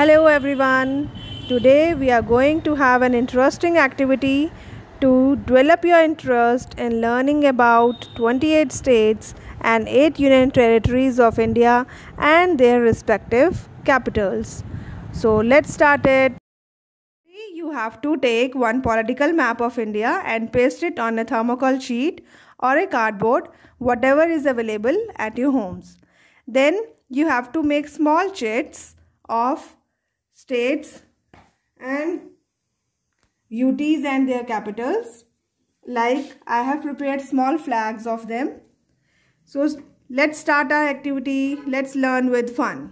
Hello everyone. Today we are going to have an interesting activity to develop your interest in learning about 28 states and 8 union territories of India and their respective capitals. So let's start it. You have to take one political map of India and paste it on a thermocol sheet or a cardboard, whatever is available at your homes. Then you have to make small chits of states and UTs and their capitals. Like I have prepared small flags of them. So let's start our activity. Let's learn with fun.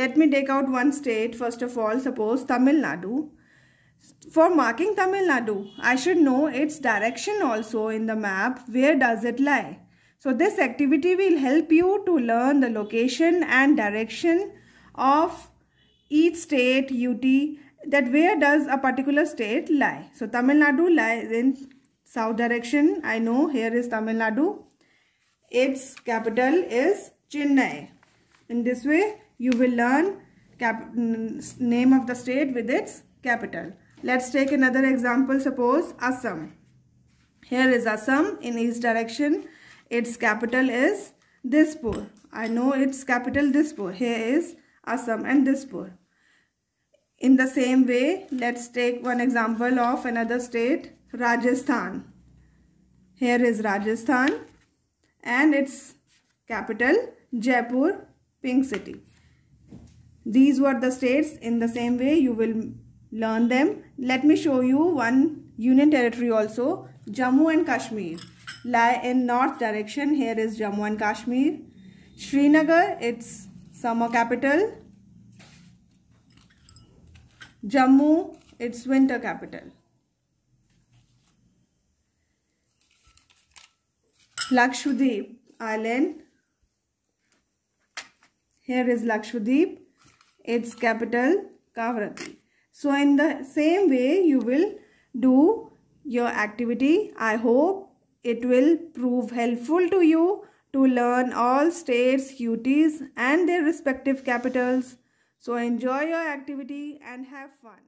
Let me take out one state. First of all, suppose Tamil Nadu. For marking Tamil Nadu, I should know its direction also in the map. Where does it lie? So this activity will help you to learn the location and direction of each state, UT, that where does a particular state lie. So Tamil Nadu lies in south direction. I know here is Tamil Nadu. Its capital is Chennai. In this way, you will learn mm, name of the state with its capital. Let's take another example. Suppose Assam. Here is Assam in east direction. Its capital is Dispur. I know its capital Dispur. Here is Assam and Dispur. In the same way, let's take one example of another state, Rajasthan. Here is Rajasthan and its capital, Jaipur, Pink City. These were the states. In the same way, you will learn them. Let me show you one union territory also, Jammu and Kashmir. Lie in north direction. Here is Jammu and Kashmir. Srinagar, its summer capital. Jammu, its winter capital. Lakshadweep Island. Here is Lakshadweep, its capital Kavrati. So in the same way you will do your activity. I hope it will prove helpful to you to learn all states, UTs and their respective capitals. So enjoy your activity and have fun.